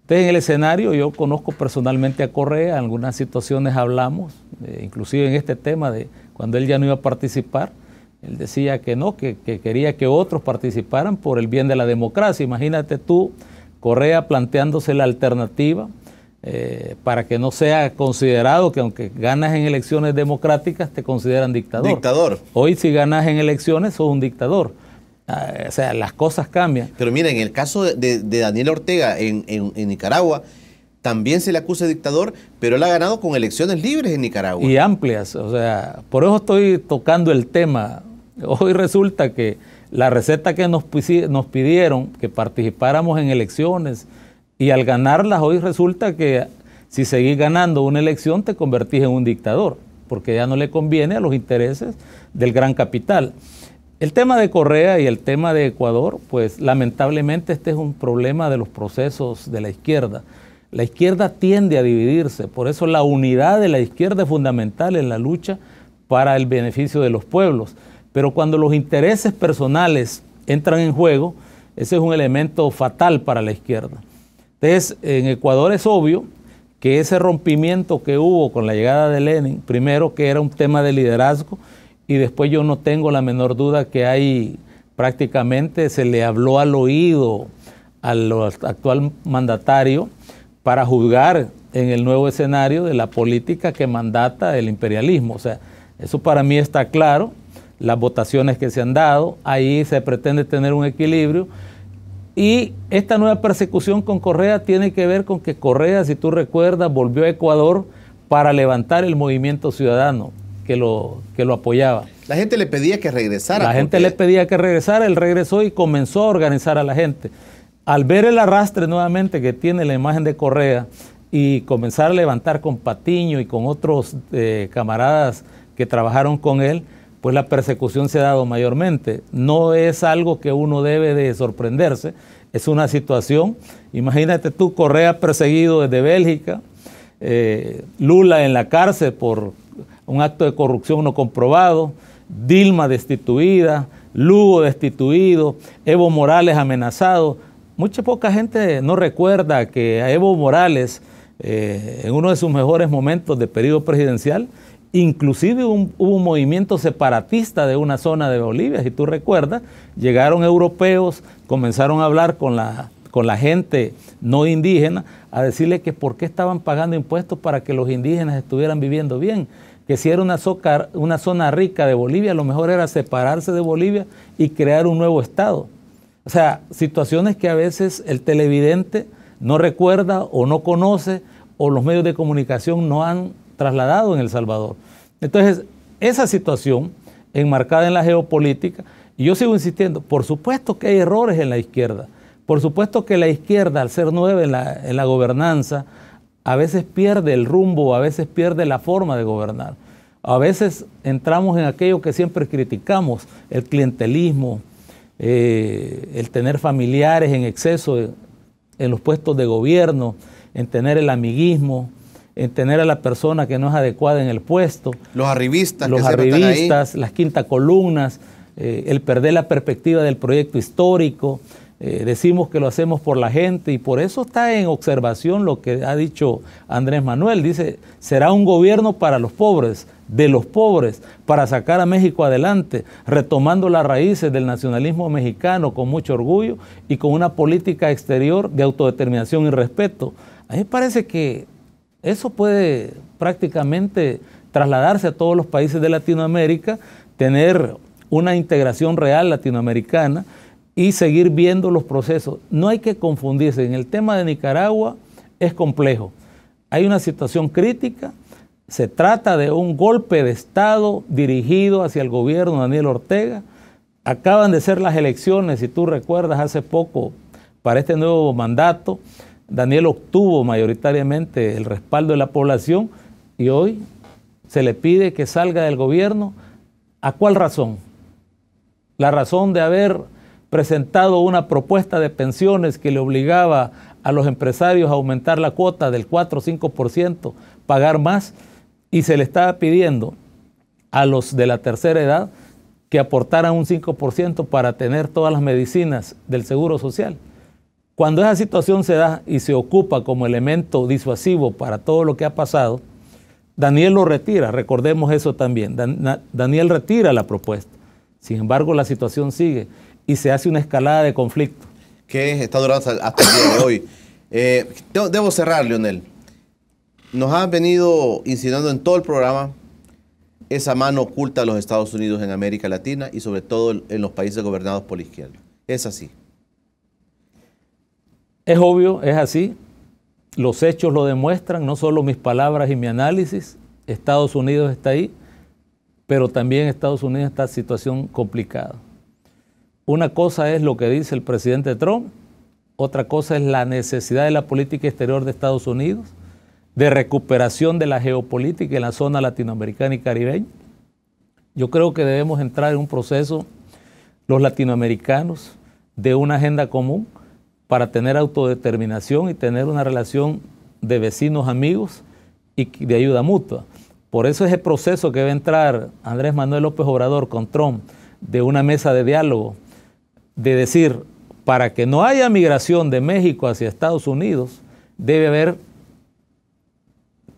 Entonces en el escenario yo conozco personalmente a Correa, en algunas situaciones hablamos, eh, inclusive en este tema de cuando él ya no iba a participar, él decía que no, que, quería que otros participaran por el bien de la democracia. Imagínate tú, Correa planteándose la alternativa eh, para que no sea considerado que aunque ganas en elecciones democráticas te consideran dictador. Dictador. Hoy si ganas en elecciones sos un dictador. Ah, o sea, las cosas cambian. Pero mira, en el caso de, Daniel Ortega en, en Nicaragua, también se le acusa de dictador, pero él ha ganado con elecciones libres en Nicaragua. Y amplias, o sea, por eso estoy tocando el tema. Hoy resulta que la receta que nos, nos pidieron, que participáramos en elecciones, y al ganarlas hoy resulta que si seguís ganando una elección te convertís en un dictador, porque ya no le conviene a los intereses del gran capital. El tema de Correa y el tema de Ecuador, pues lamentablemente este es un problema de los procesos de la izquierda. La izquierda tiende a dividirse, por eso la unidad de la izquierda es fundamental en la lucha para el beneficio de los pueblos. Pero cuando los intereses personales entran en juego, ese es un elemento fatal para la izquierda. Entonces, en Ecuador es obvio que ese rompimiento que hubo con la llegada de Lenin, primero que era un tema de liderazgo, y después yo no tengo la menor duda que hay prácticamente, se le habló al oído al actual mandatario para juzgar en el nuevo escenario de la política que mandata el imperialismo. O sea, eso para mí está claro, las votaciones que se han dado, ahí se pretende tener un equilibrio. Y esta nueva persecución con Correa tiene que ver con que Correa, si tú recuerdas, volvió a Ecuador para levantar el movimiento ciudadano que lo, que lo apoyaba. La gente le pedía que regresara. La gente le pedía que regresara, él regresó y comenzó a organizar a la gente. Al ver el arrastre nuevamente que tiene la imagen de Correa y comenzar a levantar con Patiño y con otros eh, camaradas que trabajaron con él, pues la persecución se ha dado mayormente. No es algo que uno debe de sorprenderse, es una situación. Imagínate tú, Correa perseguido desde Bélgica, eh, Lula en la cárcel por un acto de corrupción no comprobado, Dilma destituida, Lugo destituido, Evo Morales amenazado mucha poca gente no recuerda que a Evo Morales, eh, en uno de sus mejores momentos de periodo presidencial, inclusive hubo un movimiento separatista de una zona de Bolivia, si tú recuerdas, llegaron europeos, comenzaron a hablar con la, con la gente no indígena, a decirle que por qué estaban pagando impuestos para que los indígenas estuvieran viviendo bien que si era una, una, zona rica de Bolivia, lo mejor era separarse de Bolivia y crear un nuevo Estado. O sea, situaciones que a veces el televidente no recuerda o no conoce o los medios de comunicación no han trasladado en El Salvador. Entonces, esa situación enmarcada en la geopolítica, y yo sigo insistiendo, por supuesto que hay errores en la izquierda, por supuesto que la izquierda, al ser nueva en la, gobernanza, a veces pierde el rumbo, a veces pierde la forma de gobernar. A veces entramos en aquello que siempre criticamos, el clientelismo, eh, el tener familiares en exceso en los puestos de gobierno, en tener el amiguismo, en tener a la persona que no es adecuada en el puesto. Los arribistas. Los las quinta columnas, eh, el perder la perspectiva del proyecto histórico. Eh, decimos que lo hacemos por la gente y por eso está en observación lo que ha dicho Andrés Manuel. Dice, será un gobierno para los pobres, de los pobres para sacar a México adelante, retomando las raíces del nacionalismo mexicano con mucho orgullo y con una política exterior de autodeterminación y respeto. A mí me parece que eso puede prácticamente trasladarse a todos los países de Latinoamérica, tener una integración real latinoamericana y seguir viendo los procesos. No hay que confundirse. En el tema de Nicaragua es complejo. Hay una situación crítica, se trata de un golpe de Estado dirigido hacia el gobierno de Daniel Ortega. Acaban de ser las elecciones, si tú recuerdas, hace poco, para este nuevo mandato. Daniel obtuvo mayoritariamente el respaldo de la población y hoy se le pide que salga del gobierno. ¿A cuál razón? La razón de haber presentado una propuesta de pensiones que le obligaba a los empresarios a aumentar la cuota del 4 o 5%, pagar más y se le estaba pidiendo a los de la tercera edad que aportaran un 5% para tener todas las medicinas del Seguro Social. Cuando esa situación se da y se ocupa como elemento disuasivo para todo lo que ha pasado, Daniel lo retira, recordemos eso también. Daniel retira la propuesta. Sin embargo, la situación sigue y se hace una escalada de conflicto. Que está durando hasta el día de hoy. Eh, debo cerrar, Leonel. Nos han venido insinuando en todo el programa esa mano oculta de los Estados Unidos en América Latina y sobre todo en los países gobernados por la izquierda. Es así. Es obvio, es así. Los hechos lo demuestran, no solo mis palabras y mi análisis. Estados Unidos está ahí, pero también Estados Unidos está en situación complicada. Una cosa es lo que dice el presidente Trump, otra cosa es la necesidad de la política exterior de Estados Unidos de recuperación de la geopolítica en la zona latinoamericana y caribeña. Yo creo que debemos entrar en un proceso, los latinoamericanos, de una agenda común para tener autodeterminación y tener una relación de vecinos amigos y de ayuda mutua. Por eso ese proceso que va a entrar Andrés Manuel López Obrador con Trump de una mesa de diálogo, de decir, para que no haya migración de México hacia Estados Unidos, debe haber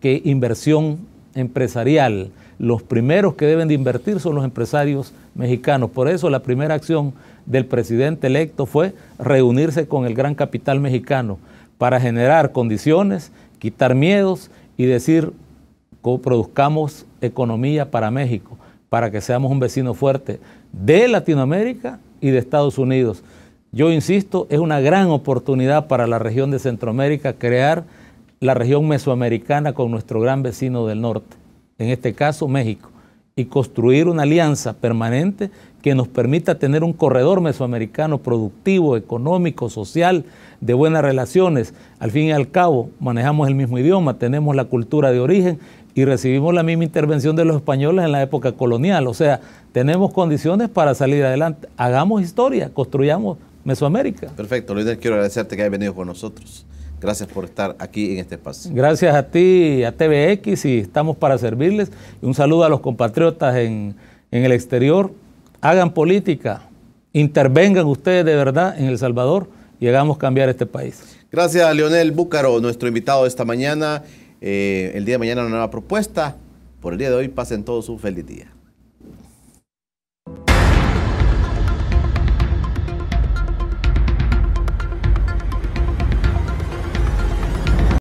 que inversión empresarial. Los primeros que deben de invertir son los empresarios mexicanos. Por eso la primera acción del presidente electo fue reunirse con el gran capital mexicano para generar condiciones, quitar miedos y decir, produzcamos economía para México, para que seamos un vecino fuerte de Latinoamérica y de Estados Unidos. Yo insisto, es una gran oportunidad para la región de Centroamérica crear la región mesoamericana con nuestro gran vecino del norte, en este caso México, y construir una alianza permanente que nos permita tener un corredor mesoamericano productivo, económico, social, de buenas relaciones. Al fin y al cabo, manejamos el mismo idioma, tenemos la cultura de origen y recibimos la misma intervención de los españoles en la época colonial. O sea, tenemos condiciones para salir adelante. Hagamos historia, construyamos Mesoamérica. Perfecto, Luis, quiero agradecerte que hayas venido con nosotros. Gracias por estar aquí en este espacio. Gracias a ti, a TVX, y estamos para servirles. Un saludo a los compatriotas en, el exterior. Hagan política, intervengan ustedes de verdad en El Salvador y hagamos cambiar este país. Gracias a Leonel Búcaro, nuestro invitado de esta mañana. Eh, el día de mañana una nueva propuesta. Por el día de hoy, pasen todos un feliz día.